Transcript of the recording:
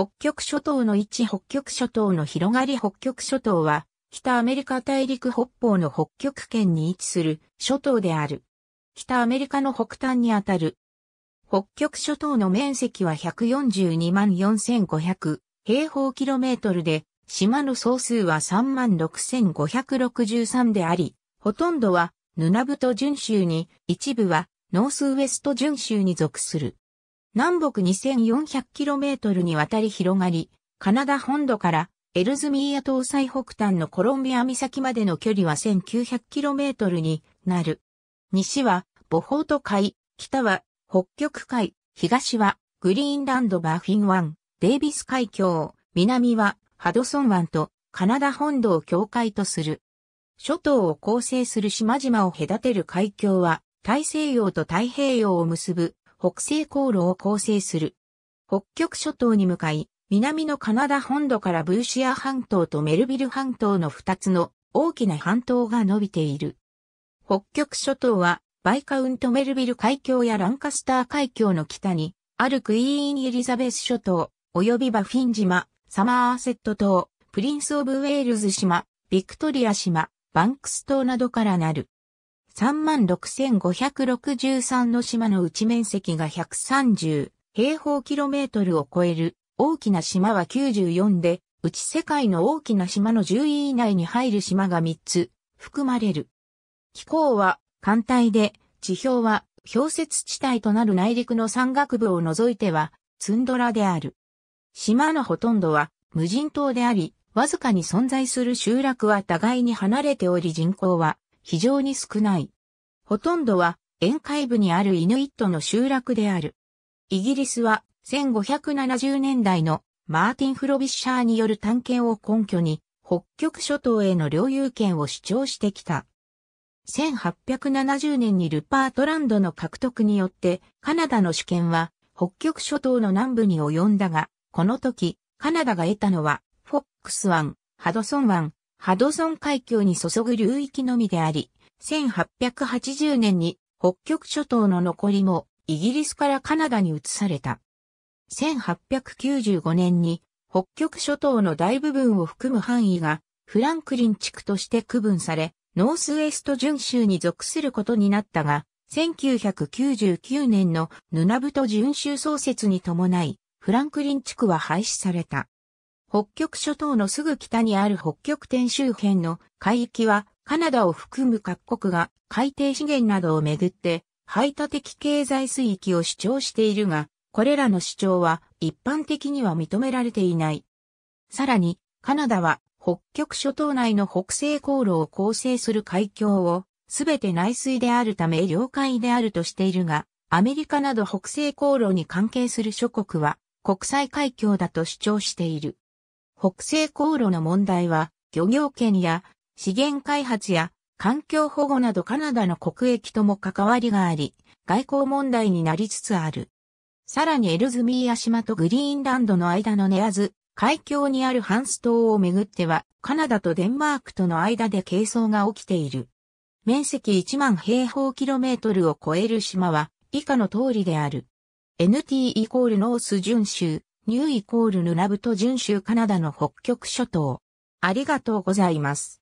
北極諸島の位置北極諸島の広がり北極諸島は、北アメリカ大陸北方の北極圏に位置する諸島である。北アメリカの北端にあたる。北極諸島の面積は142万4500平方キロメートルで、島の総数は3万6563であり、ほとんどはヌナブト準州に、一部はノースウエスト準州に属する。南北 2400km にわたり広がり、カナダ本土からエルズミーア島最北端のコロンビア岬までの距離は 1900km になる。西はボホート海、北は北極海、東はグリーンランドバーフィン湾、デイビス海峡、南はハドソン湾とカナダ本土を境界とする。諸島を構成する島々を隔てる海峡は大西洋と太平洋を結ぶ北西航路を構成する。北極諸島に向かい、南のカナダ本土からブーシア半島とメルビル半島の二つの大きな半島が伸びている。北極諸島は、バイカウントメルビル海峡やランカスター海峡の北に、あるクイーン・エリザベス諸島、及びバフィン島、サマーセット島、プリンス・オブ・ウェールズ島、ビクトリア島、バンクス島などからなる。36,563の島の内面積が130平方キロメートルを超える大きな島は94で、うち世界の大きな島の10位以内に入る島が3つ含まれる。気候は寒帯で、地表は氷雪地帯となる内陸の山岳部を除いてはツンドラである。島のほとんどは無人島であり、わずかに存在する集落は互いに離れており人口は非常に少ない。ほとんどは沿海部にあるイヌイットの集落である。イギリスは1570年代のマーティン・フロビッシャーによる探検を根拠に北極諸島への領有権を主張してきた。1870年にルパートランドの獲得によってカナダの主権は北極諸島の南部に及んだが、この時カナダが得たのはフォックス湾、ハドソン湾、ハドソン海峡に注ぐ流域のみであり、1880年に北極諸島の残りもイギリスからカナダに移された。1895年に北極諸島の大部分を含む範囲がフランクリン地区として区分され、ノースウェスト準州に属することになったが、1999年のヌナブト準州創設に伴い、フランクリン地区は廃止された。北極諸島のすぐ北にある北極点周辺の海域は、カナダを含む各国が海底資源などをめぐって排他的経済水域を主張しているが、これらの主張は一般的には認められていない。さらに、カナダは北極諸島内の北西航路を構成する海峡をすべて内水であるため領海であるとしているが、アメリカなど北西航路に関係する諸国は国際海峡だと主張している。北西航路の問題は、漁業権や資源開発や環境保護などカナダの国益とも関わりがあり、外交問題になりつつある。さらにエルズミーア島とグリーンランドの間のネアズ、海峡にあるハンス島をめぐっては、カナダとデンマークとの間で係争が起きている。面積1万平方キロメートルを超える島は、以下の通りである。NT イコールノース準州、ニューイコールヌナブト準州カナダの北極諸島。ありがとうございます。